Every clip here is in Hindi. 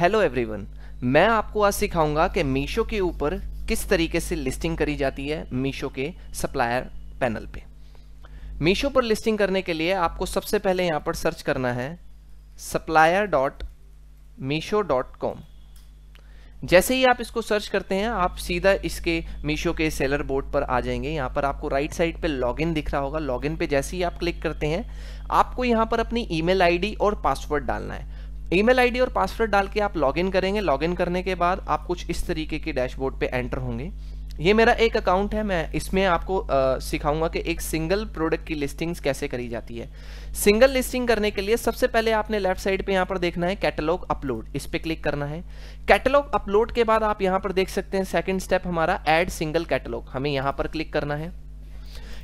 हेलो एवरीवन मैं आपको आज सिखाऊंगा कि मीशो के ऊपर किस तरीके से लिस्टिंग करी जाती है मीशो के सप्लायर पैनल पे मीशो पर लिस्टिंग करने के लिए आपको सबसे पहले यहां पर सर्च करना है supplier dot Meesho dot com जैसे ही आप इसको सर्च करते हैं आप सीधा इसके मीशो के सेलर बोर्ड पर आ जाएंगे यहां पर आपको राइट साइड पे लॉगिन दिख रहा होगा लॉगिन पे जैसे ही आप क्लिक करते हैं आपको यहां पर अपनी ईमेल आईडी और पासवर्ड डालना है ईमेल आईडी और पासवर्ड डाल के आप लॉगिन करेंगे लॉगिन करने के बाद आप कुछ इस तरीके के डैशबोर्ड पे एंटर होंगे ये मेरा एक अकाउंट है मैं इसमें आपको सिखाऊंगा कि एक सिंगल प्रोडक्ट की लिस्टिंग्स कैसे करी जाती है सिंगल लिस्टिंग करने के लिए सबसे पहले आपने लेफ्ट साइड पे यहाँ पर देखना है कैटलॉग अपलोड इस पर क्लिक करना है कैटलॉग अपलोड के बाद आप यहाँ पर देख सकते हैं सेकेंड स्टेप हमारा एड सिंगल कैटलॉग हमें यहाँ पर क्लिक करना है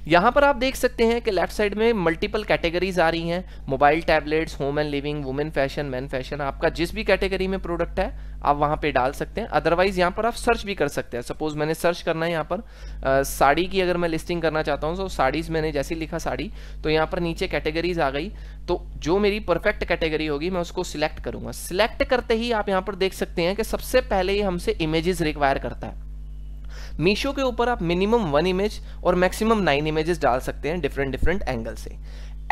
यहाँ पर आप देख सकते हैं कि लेफ्ट साइड में मल्टीपल कैटेगरीज आ रही हैं mobile tablets home and living women fashion man fashion आपका जिस भी कैटेगरी में प्रोडक्ट है आप वहाँ पे डाल सकते हैं अदरवाइज यहाँ पर आप सर्च भी कर सकते हैं सपोज मैंने सर्च करना है यहाँ पर आ, साड़ी की अगर मैं लिस्टिंग करना चाहता हूँ तो साड़ीज़ मैंने जैसे लिखा साड़ी तो यहाँ पर नीचे कैटेगरीज आ गई तो जो मेरी परफेक्ट कैटेगरी होगी मैं उसको सिलेक्ट करूंगा सिलेक्ट करते ही आप यहाँ पर देख सकते हैं कि सबसे पहले ही हमसे इमेजेस रिक्वायर करता है मीशो के ऊपर आप मिनिमम वन इमेज और मैक्सिमम नाइन इमेजेस डाल सकते हैं डिफरेंट डिफरेंट एंगल से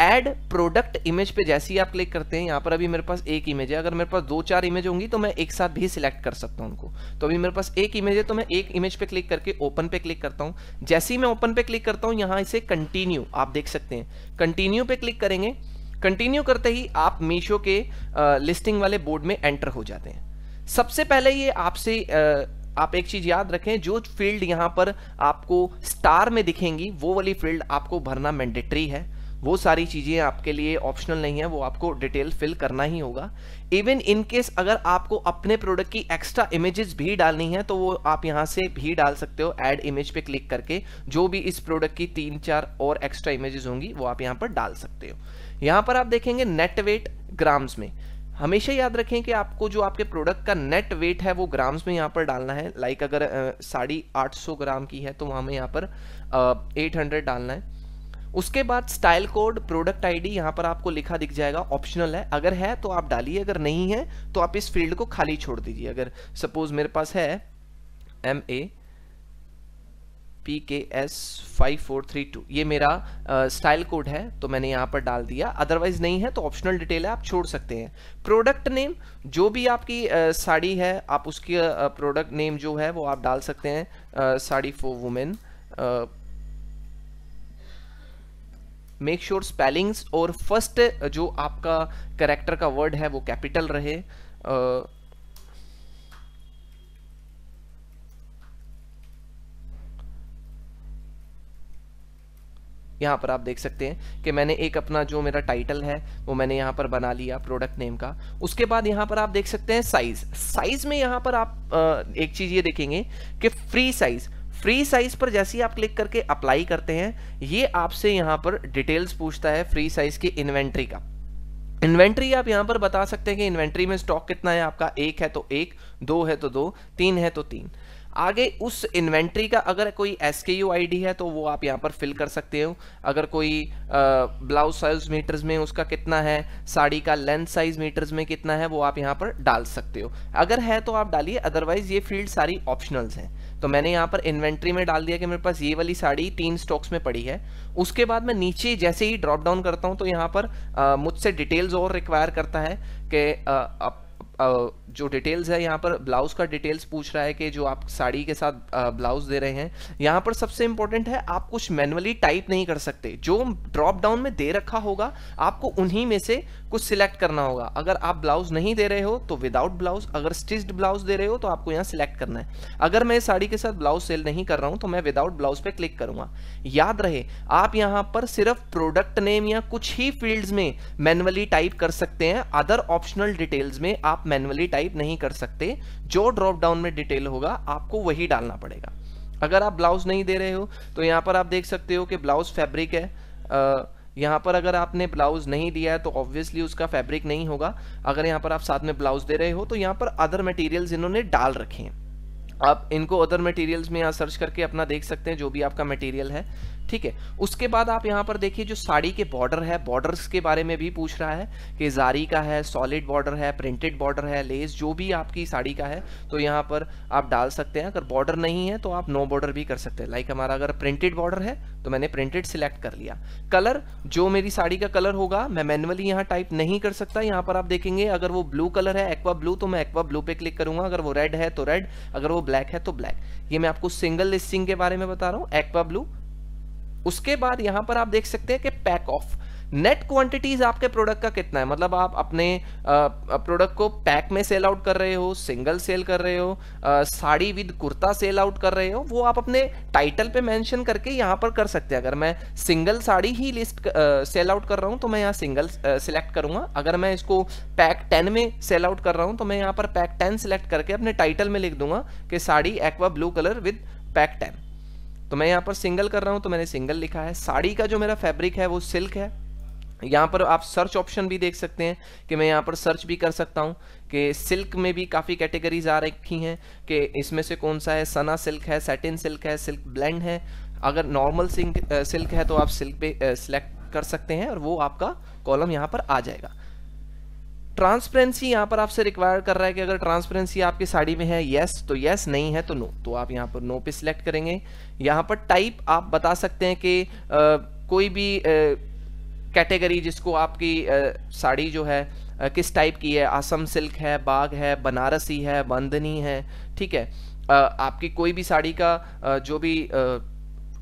एड प्रोडक्ट इमेज पे जैसे ही आप क्लिक करते हैं यहाँ पर अभी मेरे पास एक इमेज है अगर मेरे पास दो चार इमेज होंगी तो मैं एक साथ भी सिलेक्ट कर सकता हूँ उनको तो अभी मेरे पास एक इमेज है तो मैं एक इमेज पे क्लिक करके ओपन पे क्लिक करता हूँ जैसे ही मैं ओपन पे क्लिक करता हूँ यहाँ इसे कंटिन्यू आप देख सकते हैं कंटिन्यू पे क्लिक करेंगे कंटिन्यू करते ही आप मीशो के लिस्टिंग वाले बोर्ड में एंटर हो जाते हैं सबसे पहले ये आपसे आप एक चीज याद रखें जो फील्ड यहाँ पर आपको स्टार में दिखेंगी वो वाली फील्ड आपको भरना मैंडेटरी है वो सारी चीज़ें आपके लिए ऑप्शनल नहीं है वो आपको डिटेल फिल करना ही होगा इवन इन केस अगर आपको अपने प्रोडक्ट की एक्स्ट्रा इमेजेस भी डालनी है तो वो आप यहाँ से भी डाल सकते हो ऐड इमेज पे क्लिक करके जो भी इस प्रोडक्ट की तीन चार और एक्स्ट्रा इमेजेस होंगी वो आप यहाँ पर डाल सकते हो यहाँ पर आप देखेंगे नेट वेट ग्राम्स में हमेशा याद रखें कि आपको जो आपके प्रोडक्ट का नेट वेट है वो ग्राम्स में यहाँ पर डालना है लाइक अगर साढ़ी आठ सौ ग्राम की है तो हमें यहाँ पर एट हंड्रेड डालना है उसके बाद स्टाइल कोड प्रोडक्ट आईडी यहाँ पर आपको लिखा दिख जाएगा ऑप्शनल है अगर है तो आप डालिए अगर नहीं है तो आप इस फील्ड को खाली छोड़ दीजिए अगर सपोज मेरे पास है M A P K S five four three two ये मेरा स्टाइल कोड है तो मैंने यहाँ पर डाल दिया अदरवाइज नहीं है तो ऑप्शनल डिटेल है आप छोड़ सकते हैं प्रोडक्ट नेम जो भी आपकी साड़ी है आप उसकी प्रोडक्ट नेम जो है वो आप डाल सकते हैं sari for women make sure spellings और फर्स्ट जो आपका करेक्टर का वर्ड है वो कैपिटल रहे uh, यहाँ पर आप देख सकते हैं कि मैंने एक अपना जो मेरा टाइटल है वो मैंने यहाँ पर बना लिया प्रोडक्ट नेम का उसके बाद यहाँ पर आप देख सकते हैं साइज साइज में यहाँ पर आप एक चीज़ ये देखेंगे कि फ्री साइज़ फ्री साइज पर जैसे ही आप क्लिक करके अप्लाई करते हैं ये आपसे यहाँ पर डिटेल्स पूछता है फ्री साइज की इन्वेंट्री का इन्वेंट्री आप यहाँ पर बता सकते हैं कि इन्वेंट्री में स्टॉक कितना है आपका एक है तो एक दो है तो दो तीन है तो तीन आगे उस इन्वेंट्री का अगर कोई एस के यू आई डी है तो वो आप यहाँ पर फिल कर सकते हो अगर कोई ब्लाउज साइज मीटर्स में उसका कितना है साड़ी का लेंथ साइज मीटर्स में कितना है वो आप यहाँ पर डाल सकते हो अगर है तो आप डालिए अदरवाइज ये फील्ड सारी ऑप्शनल्स हैं तो मैंने यहाँ पर इन्वेंट्री में डाल दिया कि मेरे पास ये वाली साड़ी तीन स्टॉक्स में पड़ी है उसके बाद मैं नीचे जैसे ही ड्रॉप डाउन करता हूँ तो यहाँ पर मुझसे डिटेल्स और रिक्वायर करता है कि जो डिटेल्स है यहाँ पर ब्लाउज का डिटेल्स पूछ रहा है कि जो आप साड़ी के साथ ब्लाउज दे रहे हैं यहाँ पर सबसे इंपॉर्टेंट है आप कुछ मैनुअली टाइप नहीं कर सकते जो ड्रॉप डाउन में दे रखा होगा आपको उन्हीं में से कुछ सिलेक्ट करना होगा अगर आप ब्लाउज नहीं दे रहे हो तो विदाउट ब्लाउज अगर स्टिच्ड ब्लाउज दे रहे हो तो आपको यहाँ सिलेक्ट करना है अगर मैं साड़ी के साथ ब्लाउज सेल नहीं कर रहा हूँ तो मैं विदाउट ब्लाउज पर क्लिक करूंगा याद रहे आप यहाँ पर सिर्फ प्रोडक्ट नेम या कुछ ही फील्ड में मैनुअली टाइप कर सकते हैं अदर ऑप्शनल डिटेल्स में आप मैनुअली टाइप नहीं कर सकते जो ड्रॉप डाउन में डिटेल होगा आपको वही डालना पड़ेगा अगर आप ब्लाउज नहीं दे रहे हो तो यहाँ पर आप देख सकते हो कि ब्लाउज फैब्रिक है यहाँ पर अगर आपने ब्लाउज नहीं दिया है तो ऑब्वियसली उसका फैब्रिक नहीं होगा अगर यहाँ पर आप साथ में ब्लाउज दे रहे हो तो यहाँ पर अदर मटेरियल्स इन्होंने डाल रखे हैं आप इनको अदर मटेरियल्स में यहाँ सर्च करके अपना देख सकते हैं जो भी आपका मटेरियल है ठीक है उसके बाद आप यहाँ पर देखिए जो साड़ी के बॉर्डर है बॉर्डर्स के बारे में भी पूछ रहा है कि जारी का है सॉलिड बॉर्डर है प्रिंटेड बॉर्डर है लेस जो भी आपकी साड़ी का है तो यहाँ पर आप डाल सकते हैं अगर बॉर्डर नहीं है तो आप नो बॉर्डर भी कर सकते हैं लाइक हमारा अगर प्रिंटेड बॉर्डर है तो मैंने प्रिंटेड सिलेक्ट कर लिया कलर जो मेरी साड़ी का कलर होगा मैं मैनुअली यहाँ टाइप नहीं कर सकता यहाँ पर आप देखेंगे अगर वो ब्लू कलर है एक्वा ब्लू तो मैं एक्वा ब्लू पे क्लिक करूंगा अगर वो रेड है तो रेड अगर वो ब्लैक है तो ब्लैक ये मैं आपको सिंगल लिस्टिंग के बारे में बता रहा हूँ एक्वा ब्लू उसके बाद यहां पर आप देख सकते हैं कि पैक ऑफ नेट क्वांटिटीज आपके प्रोडक्ट का कितना है मतलब आप अपने प्रोडक्ट को पैक में सेल आउट कर रहे हो सिंगल सेल कर रहे हो sari with kurta sell out कर रहे हो वो आप अपने टाइटल पे मेंशन करके यहाँ पर कर सकते हैं अगर मैं सिंगल साड़ी ही लिस्ट सेल आउट कर रहा हूँ तो मैं यहाँ सिंगल सेलेक्ट करूंगा अगर मैं इसको पैक टेन में सेल आउट कर रहा हूँ तो मैं यहाँ पर पैक टेन सेलेक्ट करके अपने टाइटल में लिख दूंगा कि sari aqua blue colour with pack ten तो मैं यहाँ पर सिंगल कर रहा हूँ तो मैंने सिंगल लिखा है साड़ी का जो मेरा फैब्रिक है वो सिल्क है यहाँ पर आप सर्च ऑप्शन भी देख सकते हैं कि मैं यहाँ पर सर्च भी कर सकता हूँ कि सिल्क में भी काफ़ी कैटेगरीज आ रखी हैं कि इसमें से कौन सा है सना सिल्क है सेटिन सिल्क है सिल्क ब्लेंड है अगर नॉर्मल सिल्क है तो आप सिल्क पे सिलेक्ट कर सकते हैं और वो आपका कॉलम यहाँ पर आ जाएगा ट्रांसपेरेंसी यहाँ पर आपसे रिक्वायर कर रहा है कि अगर ट्रांसपेरेंसी आपकी साड़ी में है येस तो येस नहीं है तो नो तो आप यहाँ पर नो पे सिलेक्ट करेंगे यहाँ पर टाइप आप बता सकते हैं कि आ, कोई भी कैटेगरी जिसको आपकी आ, साड़ी जो है आ, किस टाइप की है आसम सिल्क है बाग है बनारसी है बंदनी है ठीक है आ, आपकी कोई भी साड़ी का आ, जो भी आ,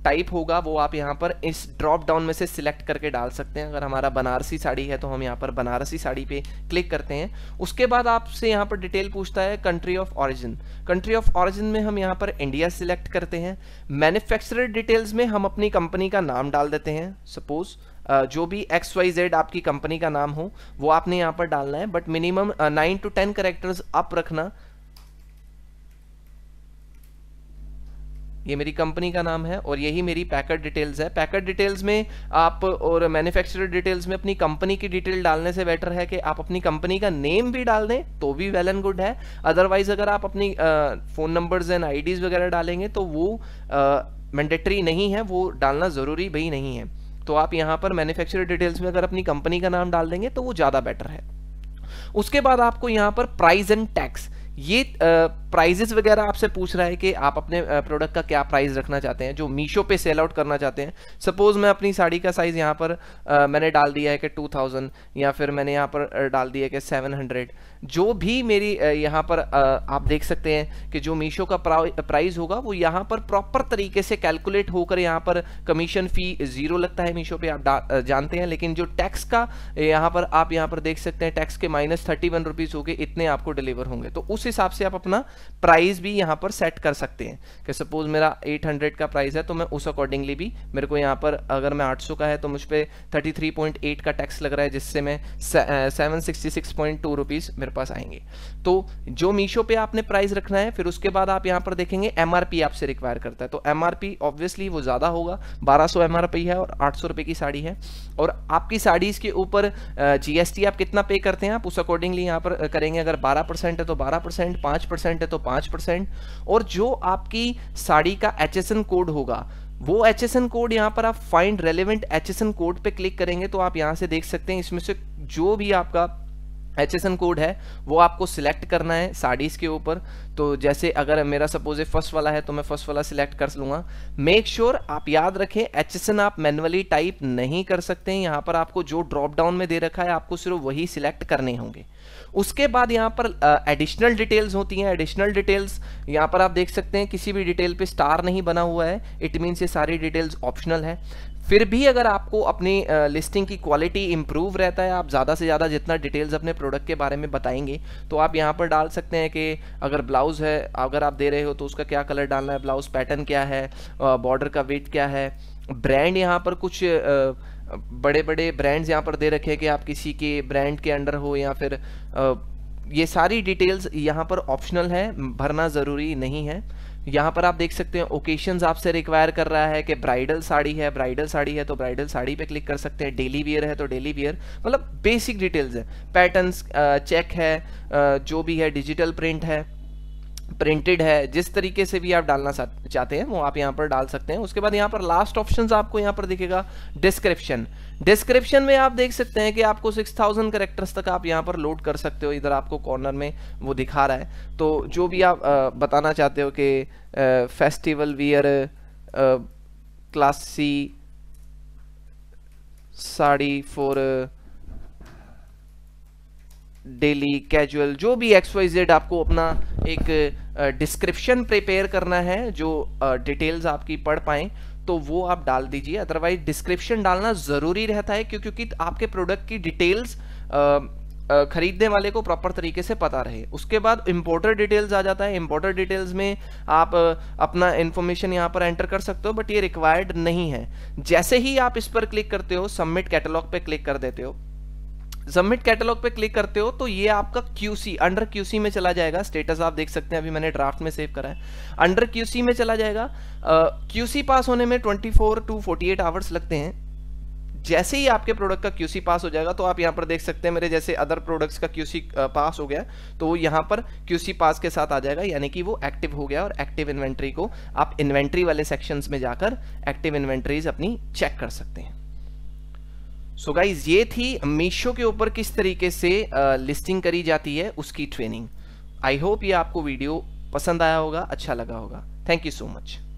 टाइप होगा वो आप यहाँ पर इस ड्रॉप डाउन में से सिलेक्ट करके डाल सकते हैं अगर हमारा बनारसी साड़ी है तो हम यहाँ पर बनारसी साड़ी पे क्लिक करते हैं उसके बाद आपसे यहाँ पर डिटेल पूछता है country of origin country of origin में हम यहाँ पर इंडिया सिलेक्ट करते हैं मैन्युफैक्चरर डिटेल्स में हम अपनी कंपनी का नाम डाल देते हैं सपोज़ Uh, जो भी एक्स वाई जेड आपकी कंपनी का नाम हो वो आपने यहाँ पर डालना है but minimum nine to ten characters up रखना ये मेरी कंपनी का नाम है और यही मेरी पैकेट डिटेल्स है पैकेट डिटेल्स में आप और मैन्युफैक्चरर डिटेल्स में अपनी कंपनी की डिटेल डालने से बेटर है कि आप अपनी कंपनी का नेम भी डाल दें तो भी वेल एंड गुड है अदरवाइज अगर आप अपनी फ़ोन नंबर्स एंड आईडीज़ वगैरह डालेंगे तो वो मैंडेटरी नहीं है वो डालना ज़रूरी भी नहीं है तो आप यहाँ पर मैन्युफैक्चरर डिटेल्स में अगर अपनी कंपनी का नाम डाल देंगे तो वो ज़्यादा बेटर है उसके बाद आपको यहाँ पर प्राइज एंड टैक्स ये प्राइजेस वगैरह आपसे पूछ रहा है कि आप अपने प्रोडक्ट का क्या प्राइस रखना चाहते हैं जो मीशो पे सेल आउट करना चाहते हैं सपोज मैं अपनी साड़ी का साइज़ यहाँ पर आ, मैंने डाल दिया है कि 2000 या फिर मैंने यहाँ पर डाल दिया है कि 700 जो भी मेरी यहाँ पर आप देख सकते हैं कि जो मीशो का प्राइस होगा वो यहाँ पर प्रॉपर तरीके से कैलकुलेट होकर यहाँ पर कमीशन फी ज़ीरो लगता है मीशो पे आप जानते हैं लेकिन जो टैक्स का यहाँ पर आप यहाँ पर देख सकते हैं टैक्स के माइनस थर्टी वन रुपीज़ हो गए इतने आपको डिलीवर होंगे तो उस हिसाब से आप अपना प्राइस भी यहाँ पर सेट कर सकते हैं कि सपोज़ मेरा एट हंड्रेड का प्राइस है तो मैं उस अकॉर्डिंगली भी मेरे को यहाँ पर अगर मैं आठ सौ का है तो मुझ पर थर्टी थ्री पॉइंट एट का टैक्स लग रहा है जिससे मैं seven sixty six point two rupees मेरे मेरे पास आएंगे तो जो मीशो पे आपने प्राइस रखना है फिर उसके बाद आप यहाँ पर देखेंगे एम आपसे रिक्वायर करता है तो एम ऑब्वियसली वो ज़्यादा होगा 1200 सौ है और आठ सौ की साड़ी है और आपकी साड़ीज़ के ऊपर जीएसटी आप कितना पे करते हैं आप उस अकॉर्डिंगली यहाँ पर करेंगे अगर बारह परसेंट है तो बारह परसेंट पाँच परसेंट है तो पाँच परसेंट और जो आपकी साड़ी का एच कोड होगा वो एच कोड यहाँ पर आप फाइंड रेलिवेंट एच कोड पे क्लिक करेंगे तो आप यहाँ से देख सकते हैं इसमें से जो भी आपका एच कोड है वो आपको सिलेक्ट करना है साड़ीज़ के ऊपर तो जैसे अगर मेरा सपोज ये फर्स्ट वाला है तो मैं फर्स्ट वाला सिलेक्ट कर लूँगा मेक श्योर आप याद रखें एच आप मैनुअली टाइप नहीं कर सकते हैं यहाँ पर आपको जो ड्रॉप डाउन में दे रखा है आपको सिर्फ वही सिलेक्ट करने होंगे उसके बाद यहाँ पर एडिशनल डिटेल्स होती हैं एडिशनल डिटेल्स यहाँ पर आप देख सकते हैं किसी भी डिटेल पे स्टार नहीं बना हुआ है इट मीन्स ये सारी डिटेल्स ऑप्शनल है फिर भी अगर आपको अपनी लिस्टिंग की क्वालिटी इंप्रूव रहता है आप ज़्यादा से ज़्यादा जितना डिटेल्स अपने प्रोडक्ट के बारे में बताएंगे तो आप यहाँ पर डाल सकते हैं कि अगर ब्लाउज़ है अगर आप दे रहे हो तो उसका क्या कलर डालना है ब्लाउज़ पैटर्न क्या है बॉर्डर का वेट क्या है ब्रांड यहाँ पर कुछ बड़े बड़े ब्रांड्स यहाँ पर दे रखे हैं कि आप किसी के ब्रांड के अंडर हो या फिर ये सारी डिटेल्स यहाँ पर ऑप्शनल है भरना ज़रूरी नहीं है यहाँ पर आप देख सकते हैं ओकेशन आपसे रिक्वायर कर रहा है कि ब्राइडल साड़ी है ब्राइडल साड़ी है तो ब्राइडल साड़ी पे क्लिक कर सकते हैं डेली वियर है तो डेली वियर मतलब बेसिक डिटेल्स है पैटर्न्स चेक है जो भी है डिजिटल प्रिंट है प्रिंटेड है जिस तरीके से भी आप डालना चाहते हैं वो आप यहाँ पर डाल सकते हैं उसके बाद यहाँ पर लास्ट ऑप्शन आपको यहाँ पर दिखेगा डिस्क्रिप्शन डिस्क्रिप्शन में आप देख सकते हैं कि आपको 6000 करेक्टर्स तक आप यहाँ पर लोड कर सकते हो इधर आपको कॉर्नर में वो दिखा रहा है तो जो भी आप आ, बताना चाहते हो कि festival wear classy sari for daily casual जो भी एक्सवाइजेड आपको अपना एक डिस्क्रिप्शन प्रिपेयर करना है जो डिटेल्स आपकी पढ़ पाएं तो वो आप डाल दीजिए अदरवाइज डिस्क्रिप्शन डालना ज़रूरी रहता है क्यों क्योंकि आपके प्रोडक्ट की डिटेल्स खरीदने वाले को प्रॉपर तरीके से पता रहे उसके बाद इम्पोर्टर डिटेल्स आ जाता है इम्पोर्टर डिटेल्स में आप अपना इन्फॉर्मेशन यहाँ पर एंटर कर सकते हो बट ये रिक्वायर्ड नहीं है जैसे ही आप इस पर क्लिक करते हो सबमिट कैटलॉग पे क्लिक कर देते हो सबमिट कैटलॉग पे क्लिक करते हो तो ये आपका क्यूसी अंडर क्यूसी में चला जाएगा स्टेटस आप देख सकते हैं अभी मैंने ड्राफ्ट में सेव करा है अंडर क्यूसी में चला जाएगा क्यूसी uh, पास होने में 24 टू 48 आवर्स लगते हैं जैसे ही आपके प्रोडक्ट का क्यूसी पास हो जाएगा तो आप यहां पर देख सकते हैं मेरे जैसे अदर प्रोडक्ट्स का क्यूसी पास हो गया तो वो यहां पर क्यूसी पास के साथ आ जाएगा यानी कि वो एक्टिव हो गया और एक्टिव इन्वेंट्री को आप इन्वेंट्री वाले सेक्शंस में जाकर एक्टिव इन्वेंट्रीज अपनी चेक कर सकते हैं सो so गाइज ये थी मीशो के ऊपर किस तरीके से लिस्टिंग लिस्टिंग करी जाती है उसकी ट्रेनिंग आई होप ये आपको वीडियो पसंद आया होगा अच्छा लगा होगा थैंक यू सो मच